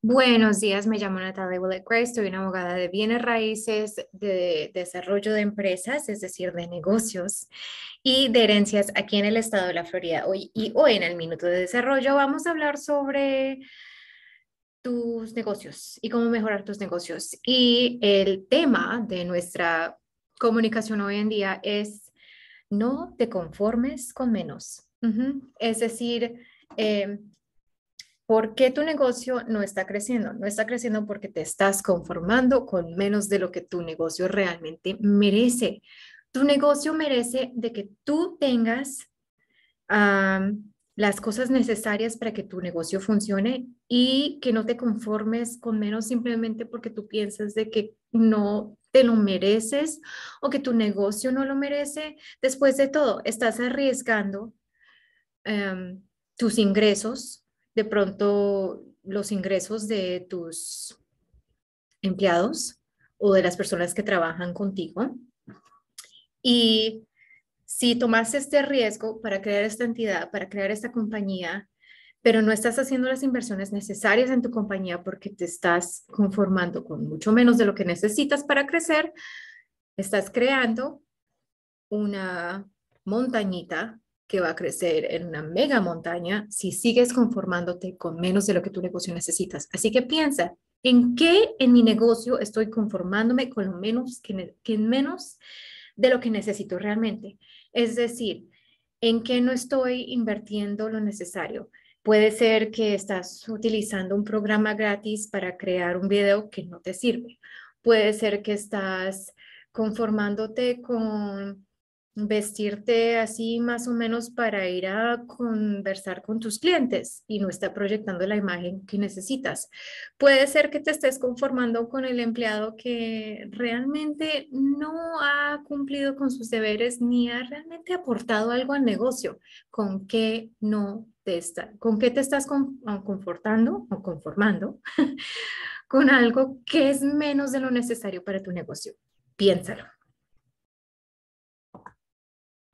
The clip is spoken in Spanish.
Buenos días, me llamo Natalia Willett Grace, soy una abogada de bienes raíces, de desarrollo de empresas, es decir, de negocios y de herencias aquí en el estado de la Florida. Hoy y hoy en el Minuto de Desarrollo vamos a hablar sobre tus negocios y cómo mejorar tus negocios. Y el tema de nuestra comunicación hoy en día es no te conformes con menos. Es decir, em, ¿Por qué tu negocio no está creciendo? No está creciendo porque te estás conformando con menos de lo que tu negocio realmente merece. Tu negocio merece de que tú tengas las cosas necesarias para que tu negocio funcione y que no te conformes con menos simplemente porque tú piensas de que no te lo mereces o que tu negocio no lo merece. Después de todo, estás arriesgando em, tus ingresos de pronto los ingresos de tus empleados o de las personas que trabajan contigo. Y si tomas este riesgo para crear esta entidad, para crear esta compañía, pero no estás haciendo las inversiones necesarias en tu compañía porque te estás conformando con mucho menos de lo que necesitas para crecer, estás creando una montañita que va a crecer en una mega montaña si sigues conformándote con menos de lo que tu negocio necesitas. Así que piensa, ¿en qué en mi negocio estoy conformándome con lo menos que, en menos de lo que necesito realmente? Es decir, ¿en qué no estoy invirtiendo lo necesario? Puede ser que estás utilizando un programa gratis para crear un video que no te sirve. Puede ser que estás conformándote con vestirte así más o menos para ir a conversar con tus clientes y no está proyectando la imagen que necesitas. Puede ser que te estés conformando con el empleado que realmente no ha cumplido con sus deberes ni ha realmente aportado algo al negocio. ¿Con qué no te está, con te estás ah, confortando o conformando con algo que es menos de lo necesario para tu negocio? Piénsalo.